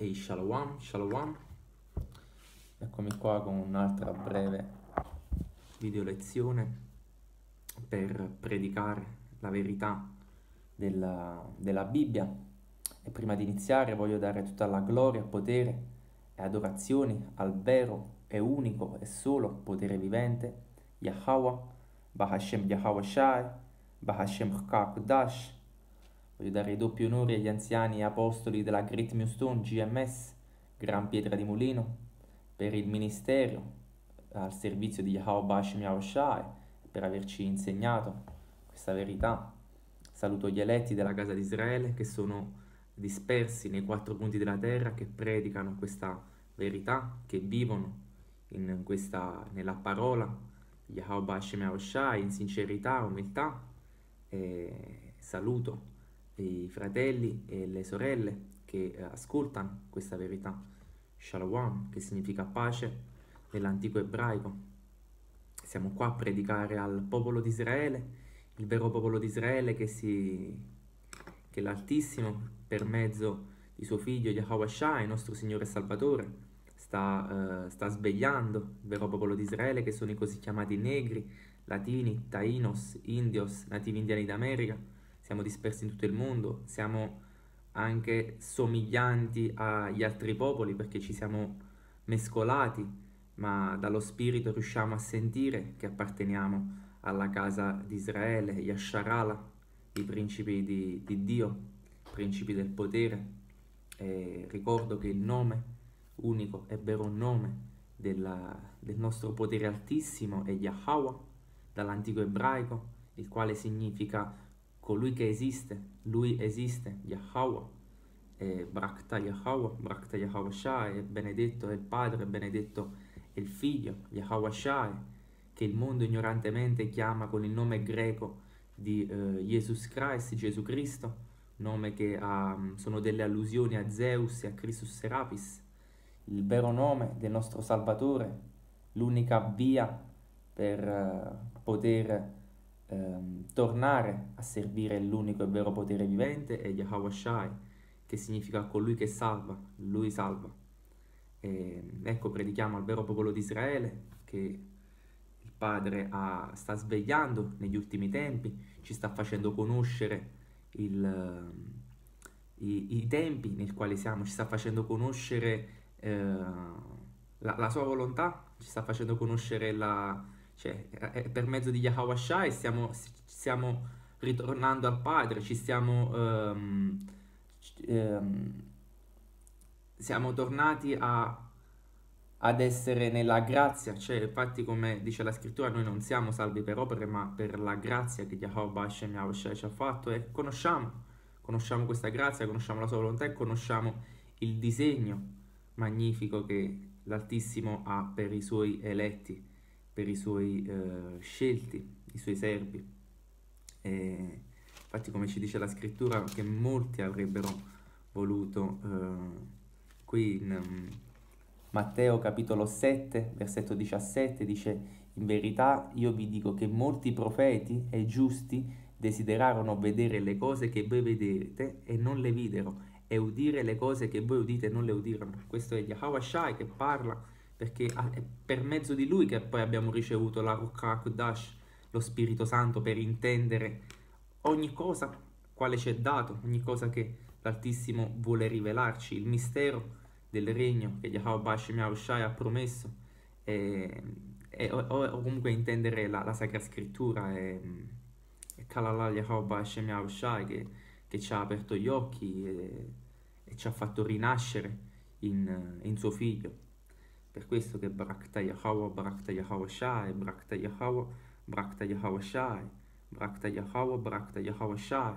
e i shalom. one, Eccomi qua con un'altra breve video lezione per predicare la verità della, della Bibbia. E prima di iniziare voglio dare tutta la gloria, potere e adorazioni al vero e unico e solo potere vivente, Yahweh, Bahashem Yahweh Shai, Bahashem Chakdash, Voglio dare i doppi onori agli anziani apostoli della Great Millstone GMS, Gran Pietra di Molino, per il ministero al servizio di Yahweh Bashim Yahushai, per averci insegnato questa verità. Saluto gli eletti della casa di Israele che sono dispersi nei quattro punti della terra, che predicano questa verità, che vivono questa, nella parola Yahweh Bashim Yahushai in sincerità, umiltà. E saluto i fratelli e le sorelle che eh, ascoltano questa verità. Shalom, che significa pace nell'antico ebraico. Siamo qua a predicare al popolo di Israele, il vero popolo di Israele che, si, che l'Altissimo, per mezzo di suo figlio Yahawashah, il nostro Signore e Salvatore, sta, uh, sta svegliando, il vero popolo di Israele, che sono i così chiamati negri, latini, tainos, indios, nativi indiani d'America, siamo dispersi in tutto il mondo, siamo anche somiglianti agli altri popoli perché ci siamo mescolati, ma dallo spirito riusciamo a sentire che apparteniamo alla casa di Israele, Asharala, i principi di, di Dio, principi del potere. E ricordo che il nome unico e vero nome della, del nostro potere altissimo è Yahweh, dall'antico ebraico, il quale significa colui che esiste, lui esiste, Yahweh, eh, Brakta Yahweh, Brakta Yahweh Shai, benedetto è il padre, benedetto è il figlio, Yahweh Shai, che il mondo ignorantemente chiama con il nome greco di eh, Jesus Christ, Gesù Cristo, nome che ha, mm, sono delle allusioni a Zeus e a Christus Serapis, il vero nome del nostro Salvatore, l'unica via per eh, poter ehm, tornare a servire l'unico e vero potere vivente è Yahweh Shai, che significa colui che salva, lui salva. E, ehm, ecco, predichiamo al vero popolo di Israele che il Padre ha, sta svegliando negli ultimi tempi, ci sta facendo conoscere il, ehm, i, i, tempi nel quale siamo, ci sta facendo conoscere eh, la, la sua volontà, ci sta facendo conoscere la, cioè, per mezzo di Yahweh Shai stiamo, stiamo, ritornando al Padre, ci stiamo, um, um, siamo tornati a, ad essere nella grazia, cioè, infatti come dice la scrittura noi non siamo salvi per opere ma per la grazia che Yahweh Hashem Yahweh Shai ci ha fatto e conosciamo, conosciamo questa grazia, conosciamo la sua volontà e conosciamo il disegno magnifico che l'Altissimo ha per i suoi eletti per i suoi eh, scelti, i suoi servi. E infatti come ci dice la scrittura che molti avrebbero voluto eh, qui in mm, Matteo capitolo 7 versetto 17 dice in verità io vi dico che molti profeti e giusti desiderarono vedere le cose che voi vedete e non le videro e udire le cose che voi udite e non le udirono questo è Yahweh Shai che parla perché ah, è per mezzo di lui che poi abbiamo ricevuto la Rukkah Kudash, lo Spirito Santo, per intendere ogni cosa quale ci è dato, ogni cosa che l'Altissimo vuole rivelarci, il mistero del regno che Yahweh Bashim Yahushai ha promesso, e, e, o, o, comunque intendere la, la Sacra Scrittura, e, e Kalalal Yahweh Bashim Yahushai che, che ci ha aperto gli occhi e, e ci ha fatto rinascere in, in suo figlio. Per questo che Brakta Yahweh, Brakta Yahweh Shai, Brakta Yahweh, Brakta Yahweh Shai, Brakta Yahweh, Brakta Yahweh Shai,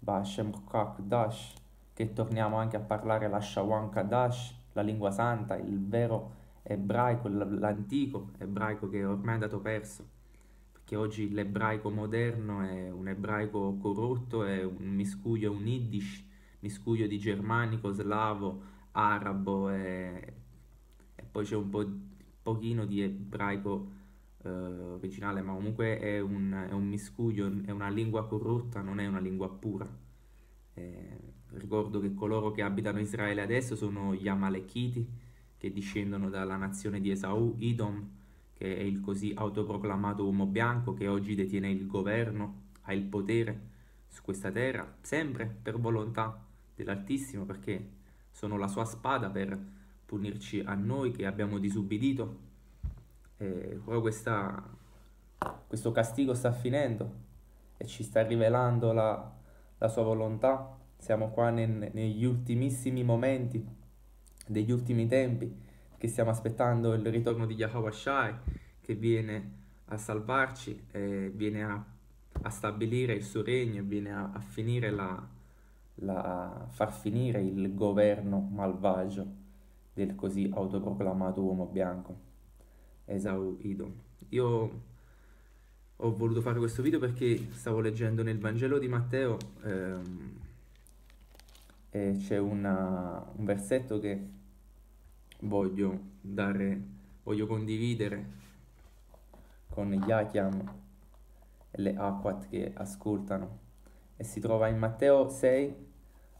Bashem Kak Dash, che torniamo anche a parlare la Shawan Kadash, la lingua santa, il vero ebraico, l'antico ebraico che è ormai è andato perso, perché oggi l'ebraico moderno è un ebraico corrotto, è un miscuglio, un yiddish, miscuglio di germanico, slavo, arabo e poi c'è un po' pochino di ebraico eh, originale, ma comunque è un, è un, miscuglio, è una lingua corrotta, non è una lingua pura. Eh, ricordo che coloro che abitano Israele adesso sono gli Amalekiti, che discendono dalla nazione di Esau, Idom, che è il così autoproclamato uomo bianco che oggi detiene il governo, ha il potere su questa terra, sempre per volontà dell'Altissimo, perché sono la sua spada per punirci a noi che abbiamo disubbidito. Eh, ora questa, questo castigo sta finendo e ci sta rivelando la, la sua volontà. Siamo qua nel, negli ultimissimi momenti degli ultimi tempi, che stiamo aspettando il ritorno di Yahweh Shai, che viene a salvarci, eh, viene a, a, stabilire il suo regno, viene a, a finire la, la, far finire il governo malvagio del così autoproclamato uomo bianco, Esau Idom. Io ho voluto fare questo video perché stavo leggendo nel Vangelo di Matteo ehm, e c'è un versetto che voglio dare, voglio condividere con gli Akiam e le Aquat che ascoltano. E si trova in Matteo 6,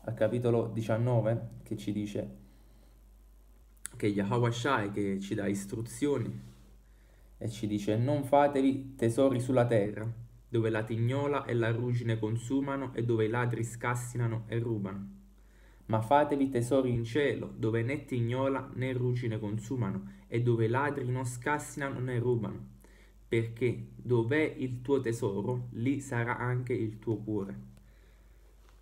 al capitolo 19, che ci dice che Yahweh Shai che ci dà istruzioni e ci dice non fatevi tesori sulla terra dove la tignola e la ruggine consumano e dove i ladri scassinano e rubano ma fatevi tesori in cielo dove né tignola né ruggine consumano e dove i ladri non scassinano né rubano perché dov'è il tuo tesoro lì sarà anche il tuo cuore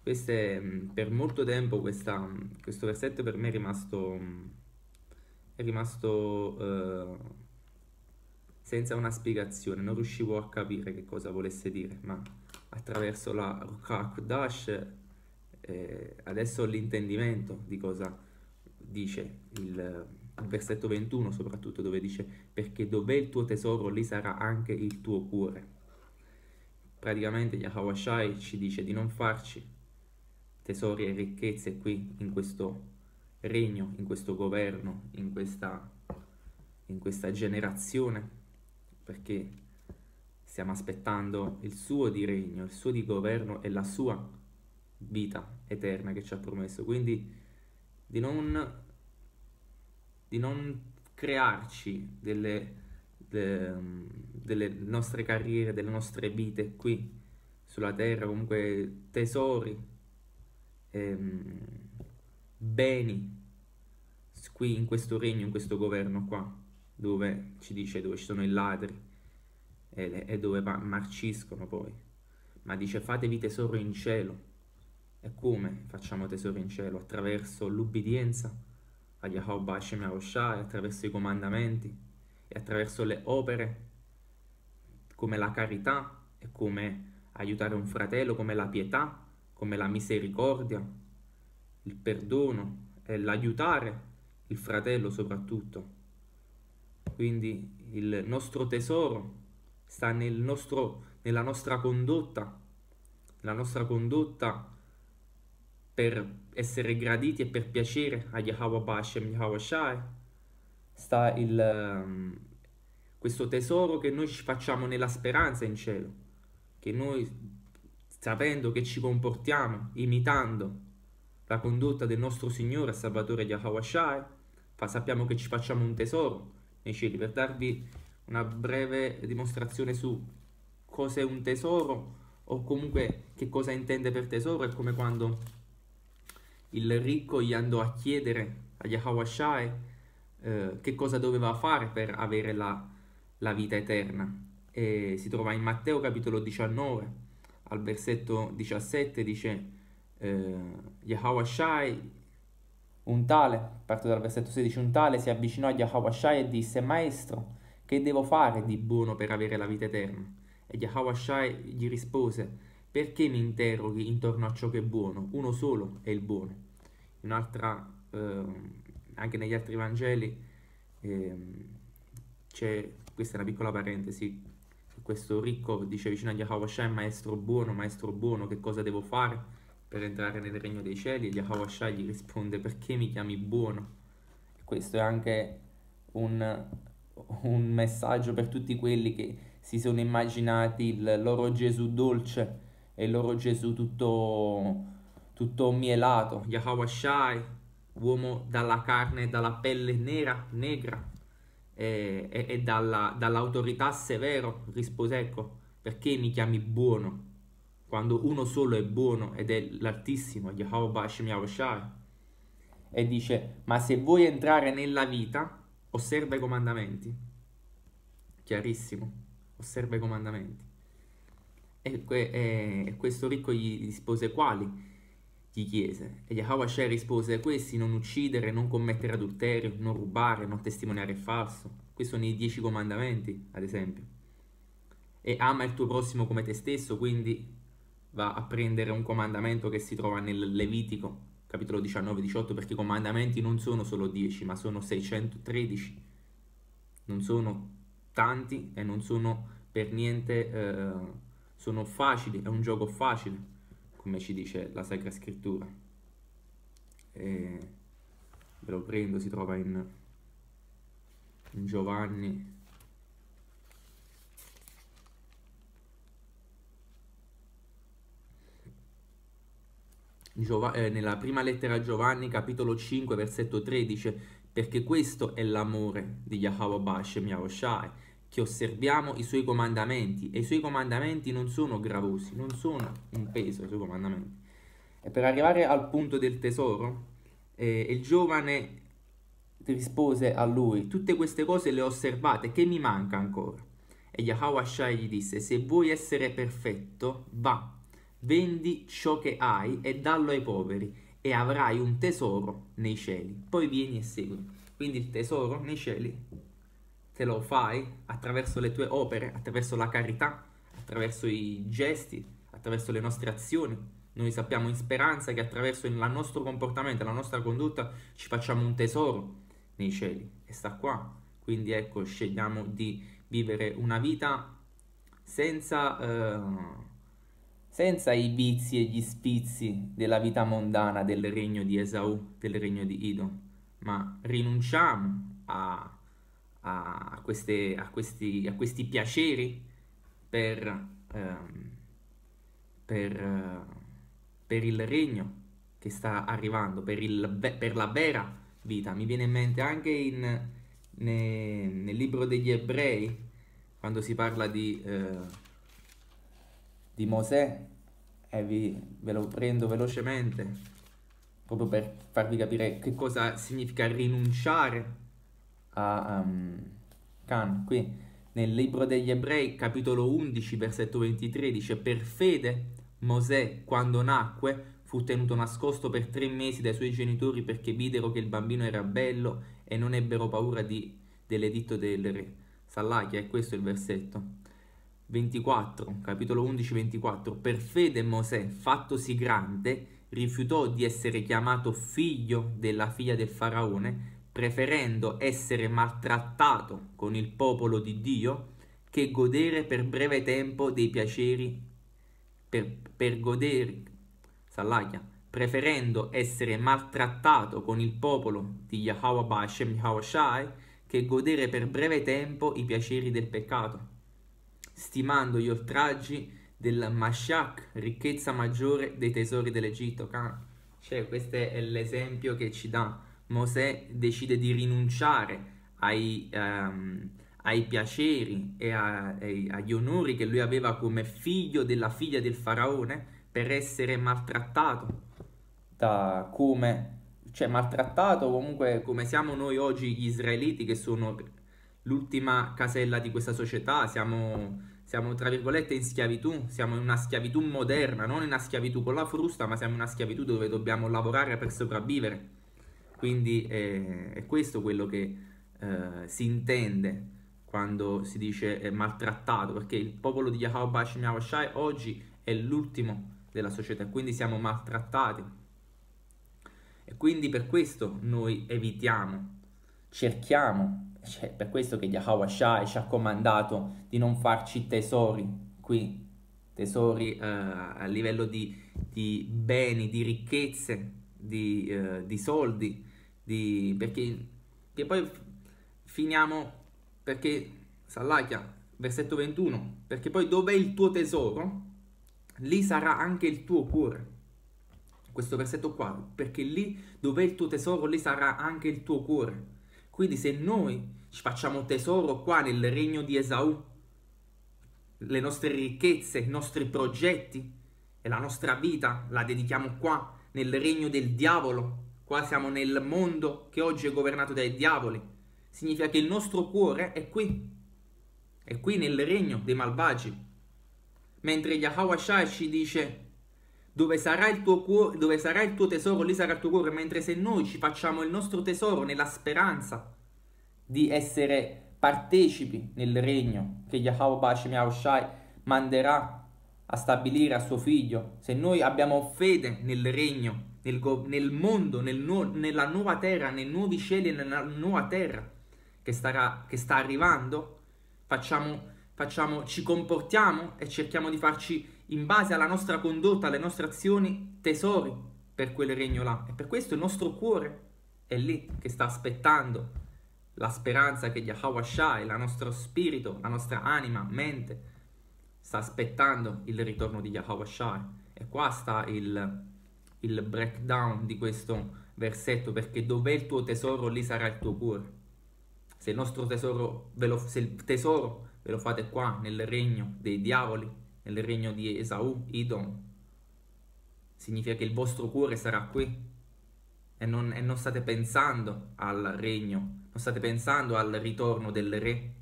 Queste, mm, per molto tempo questa, mm, questo versetto per me è rimasto mm, è rimasto eh, senza una spiegazione, non riuscivo a capire che cosa volesse dire, ma attraverso la Rukak Dash eh, adesso ho l'intendimento di cosa dice il, il versetto 21 soprattutto dove dice perché dov'è il tuo tesoro lì sarà anche il tuo cuore praticamente Yahawashai ci dice di non farci tesori e ricchezze qui in questo regno, in questo governo, in questa, in questa generazione, perché stiamo aspettando il suo di regno, il suo di governo e la sua vita eterna che ci ha promesso. Quindi di non, di non crearci delle, de, delle nostre carriere, delle nostre vite qui sulla terra, comunque tesori. Ehm, beni qui in questo regno, in questo governo qua, dove ci dice dove ci sono i ladri e, le, e dove marciscono poi. Ma dice fatevi tesoro in cielo. E come facciamo tesoro in cielo? Attraverso l'ubbidienza a Yahweh Hashem Yahushua, attraverso i comandamenti e attraverso le opere come la carità e come aiutare un fratello, come la pietà, come la misericordia, il perdono, l'aiutare il fratello soprattutto. Quindi il nostro tesoro sta nel nostro, nella nostra condotta, la nostra condotta per essere graditi e per piacere a Yahweh Bashem, Yahweh Shai. Sta il, um, questo tesoro che noi ci facciamo nella speranza in cielo, che noi sapendo che ci comportiamo, imitando la condotta del nostro Signore e Salvatore Yahweh Shai, sappiamo che ci facciamo un tesoro nei cieli. Per darvi una breve dimostrazione su cos'è un tesoro o comunque che cosa intende per tesoro, è come quando il ricco gli andò a chiedere a Yahweh eh, che cosa doveva fare per avere la, la vita eterna. E si trova in Matteo capitolo 19, al versetto 17 dice eh, Yahawashai, un tale, parto dal versetto 16, un tale si avvicinò a Yahawashai e disse, Maestro, che devo fare di buono per avere la vita eterna? E Yahawashai gli rispose, Perché mi interroghi intorno a ciò che è buono? Uno solo è il buono. In Un'altra, eh, anche negli altri Vangeli, eh, c'è, questa è una piccola parentesi, questo ricco dice vicino a Yahawashai, Maestro buono, Maestro buono, che cosa devo fare? per entrare nel regno dei cieli. Yahweh Shai gli risponde perché mi chiami buono? questo è anche un, un messaggio per tutti quelli che si sono immaginati il loro Gesù dolce e il loro Gesù tutto, tutto mielato. Yahweh Shai, uomo dalla carne, e dalla pelle nera, negra e, e, e dalla, dall'autorità severo rispose ecco perché mi chiami buono quando uno solo è buono ed è l'Altissimo, Yahweh Hashem Yahushai, e dice, ma se vuoi entrare nella vita, osserva i comandamenti. Chiarissimo, osserva i comandamenti. E, e, e questo ricco gli rispose quali? Gli chiese. E Yahweh Hashem rispose, questi non uccidere, non commettere adulterio, non rubare, non testimoniare il falso. Questi sono i dieci comandamenti, ad esempio. E ama il tuo prossimo come te stesso, quindi va a prendere un comandamento che si trova nel Levitico, capitolo 19-18, perché i comandamenti non sono solo 10, ma sono 613. Non sono tanti e non sono per niente, eh, sono facili, è un gioco facile, come ci dice la Sacra Scrittura. E ve lo prendo, si trova in, in Giovanni Giova- eh, nella prima lettera a Giovanni, capitolo 5, versetto 13, perché questo è l'amore di Yahweh Bashem Yahushai, che osserviamo i suoi comandamenti, e i suoi comandamenti non sono gravosi, non sono un peso i suoi comandamenti. E per arrivare al punto del tesoro, eh, il giovane rispose a lui, tutte queste cose le ho osservate, che mi manca ancora? E Yahweh Shai gli disse, se vuoi essere perfetto, va, Vendi ciò che hai e dallo ai poveri e avrai un tesoro nei cieli. Poi vieni e segui. Quindi il tesoro nei cieli te lo fai attraverso le tue opere, attraverso la carità, attraverso i gesti, attraverso le nostre azioni. Noi sappiamo in speranza che attraverso il nostro comportamento, la nostra condotta, ci facciamo un tesoro nei cieli. E sta qua. Quindi ecco, scegliamo di vivere una vita senza... Eh, senza i vizi e gli spizi della vita mondana del regno di Esau, del regno di Idom, ma rinunciamo a, a, queste, a, questi, a questi, piaceri per, ehm, per, per, il regno che sta arrivando, per, il, per, la vera vita. Mi viene in mente anche in, ne, nel libro degli ebrei, quando si parla di... Eh, di Mosè e vi, ve lo prendo velocemente proprio per farvi capire che cosa significa rinunciare a um, Can. Qui nel libro degli ebrei capitolo 11 versetto 23 dice per fede Mosè quando nacque fu tenuto nascosto per tre mesi dai suoi genitori perché videro che il bambino era bello e non ebbero paura di, dell'editto del re. Sallachia, è questo il versetto. 24, capitolo 11, 24, per fede Mosè, fattosi grande, rifiutò di essere chiamato figlio della figlia del faraone, preferendo essere maltrattato con il popolo di Dio che godere per breve tempo dei piaceri per, per godere Sallaglia, preferendo essere maltrattato con il popolo di Yahweh Bashem Yahweh Shai che godere per breve tempo i piaceri del peccato stimando gli oltraggi del Mashak, ricchezza maggiore dei tesori dell'Egitto. Cioè, questo è l'esempio che ci dà. Mosè decide di rinunciare ai, um, ai piaceri e, a, e agli onori che lui aveva come figlio della figlia del faraone per essere maltrattato da come cioè maltrattato comunque come siamo noi oggi gli israeliti che sono l'ultima casella di questa società, siamo, siamo, tra virgolette in schiavitù, siamo in una schiavitù moderna, non in una schiavitù con la frusta, ma siamo in una schiavitù dove dobbiamo lavorare per sopravvivere. Quindi eh, è questo quello che eh, si intende quando si dice eh, maltrattato, perché il popolo di Yahweh Bashim Yahweh oggi è l'ultimo della società, quindi siamo maltrattati. E quindi per questo noi evitiamo, cerchiamo cioè, è per questo che Yahweh Shai ci ha comandato di non farci tesori qui, tesori eh, a livello di, di, beni, di ricchezze, di, eh, di soldi, di, perché che poi finiamo, perché Sallachia, versetto 21, perché poi dov'è il tuo tesoro, lì sarà anche il tuo cuore questo versetto qua, perché lì dove è il tuo tesoro, lì sarà anche il tuo cuore. Quindi se noi ci facciamo tesoro qua nel regno di Esau, le nostre ricchezze, i nostri progetti e la nostra vita la dedichiamo qua nel regno del diavolo, qua siamo nel mondo che oggi è governato dai diavoli, significa che il nostro cuore è qui, è qui nel regno dei malvagi. Mentre Yahawashai ci dice dove sarà, il tuo cuore, dove sarà il tuo tesoro, lì sarà il tuo cuore. Mentre se noi ci facciamo il nostro tesoro nella speranza di essere partecipi nel regno che Yahweh Bashim Yahushai manderà a stabilire a suo figlio, se noi abbiamo fede nel regno, nel, nel mondo, nel nu- nella nuova terra, nei nuovi cieli e nella nuova terra che, starà, che sta arrivando, facciamo, facciamo, ci comportiamo e cerchiamo di farci in base alla nostra condotta, alle nostre azioni, tesori per quel regno là. E per questo il nostro cuore è lì che sta aspettando la speranza che Yahweh Shai, il nostro spirito, la nostra anima, mente, sta aspettando il ritorno di Yahweh E qua sta il, il breakdown di questo versetto, perché dov'è il tuo tesoro, lì sarà il tuo cuore. Se il nostro tesoro, ve lo, se il tesoro ve lo fate qua, nel regno dei diavoli, nel regno di Esau, Idom. Significa che il vostro cuore sarà qui e non, e non state pensando al regno, non state pensando al ritorno del re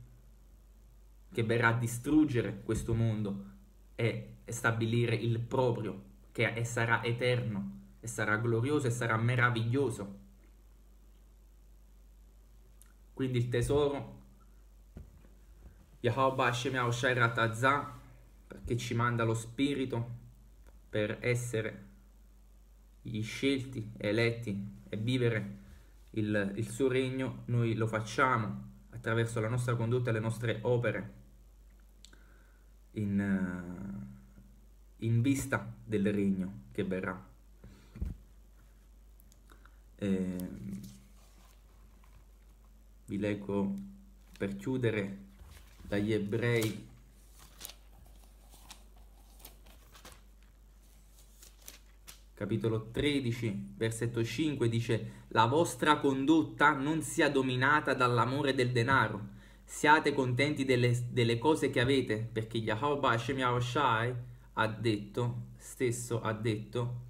che verrà a distruggere questo mondo e stabilire il proprio, che è, sarà eterno, e sarà glorioso e sarà meraviglioso. Quindi il tesoro Yahweh Hashem Yahushai Ratazah che ci manda lo Spirito per essere gli scelti, eletti e vivere il, il suo regno, noi lo facciamo attraverso la nostra condotta e le nostre opere in, eh, in vista del regno che verrà. E ehm, vi leggo per chiudere dagli ebrei capitolo 13, versetto 5 dice La vostra condotta non sia dominata dall'amore del denaro, siate contenti delle, delle cose che avete, perché Yahweh Hashem Yahushai ha detto, stesso ha detto,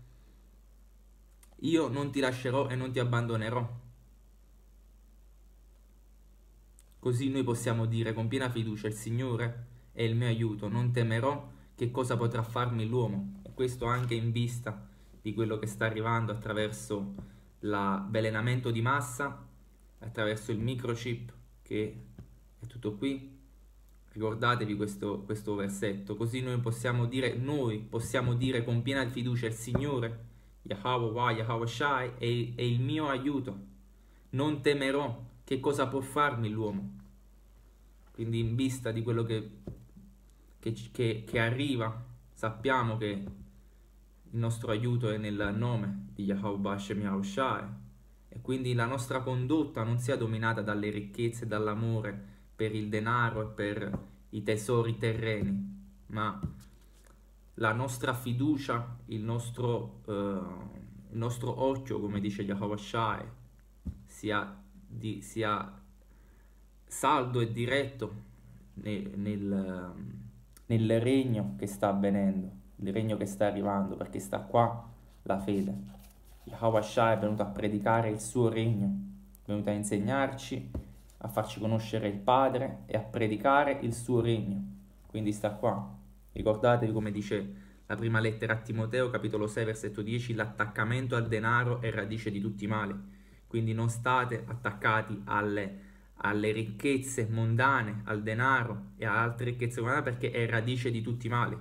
io non ti lascerò e non ti abbandonerò. Così noi possiamo dire con piena fiducia, il Signore è il mio aiuto, non temerò che cosa potrà farmi l'uomo. E questo anche in vista di quello che sta arrivando attraverso l'avvelenamento di massa, attraverso il microchip che è tutto qui. Ricordatevi questo, questo versetto, così noi possiamo dire, noi possiamo dire con piena fiducia il Signore, Yahweh Yahweh Shai, è, è il mio aiuto, non temerò, che cosa può farmi l'uomo? Quindi in vista di quello che, che, che, che arriva, sappiamo che il nostro aiuto è nel nome di Yahweh Hashem Yahushai e quindi la nostra condotta non sia dominata dalle ricchezze e dall'amore per il denaro e per i tesori terreni, ma la nostra fiducia, il nostro, eh, il nostro occhio, come dice Yahweh Shai, sia, di, sia saldo e diretto nel, nel, ehm, nel regno che sta avvenendo il regno che sta arrivando, perché sta qua la fede. Yahweh è venuto a predicare il suo regno, è venuto a insegnarci, a farci conoscere il Padre e a predicare il suo regno. Quindi sta qua. Ricordatevi come dice la prima lettera a Timoteo, capitolo 6, versetto 10, l'attaccamento al denaro è radice di tutti i mali. Quindi non state attaccati alle, alle ricchezze mondane, al denaro e a altre ricchezze mondane perché è radice di tutti i mali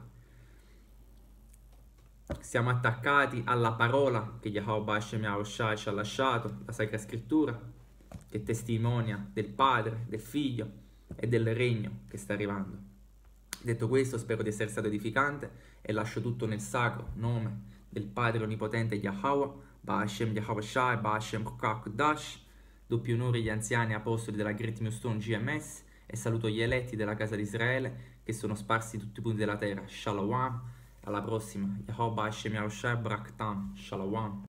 siamo attaccati alla parola che Yahweh Bashem Yahushua ci ha lasciato, la Sacra Scrittura, che testimonia del Padre, del Figlio e del Regno che sta arrivando. Detto questo, spero di essere stato edificante e lascio tutto nel sacro nome del Padre Onnipotente Yahweh, Bashem Yahushua e Bashem Kukakudash. Doppio onore agli anziani apostoli della Great Millstone GMS e saluto gli eletti della Casa di Israele che sono sparsi in tutti i punti della terra. Shalom alla prossima. Yahoba Hashem Yahushua Shalawan.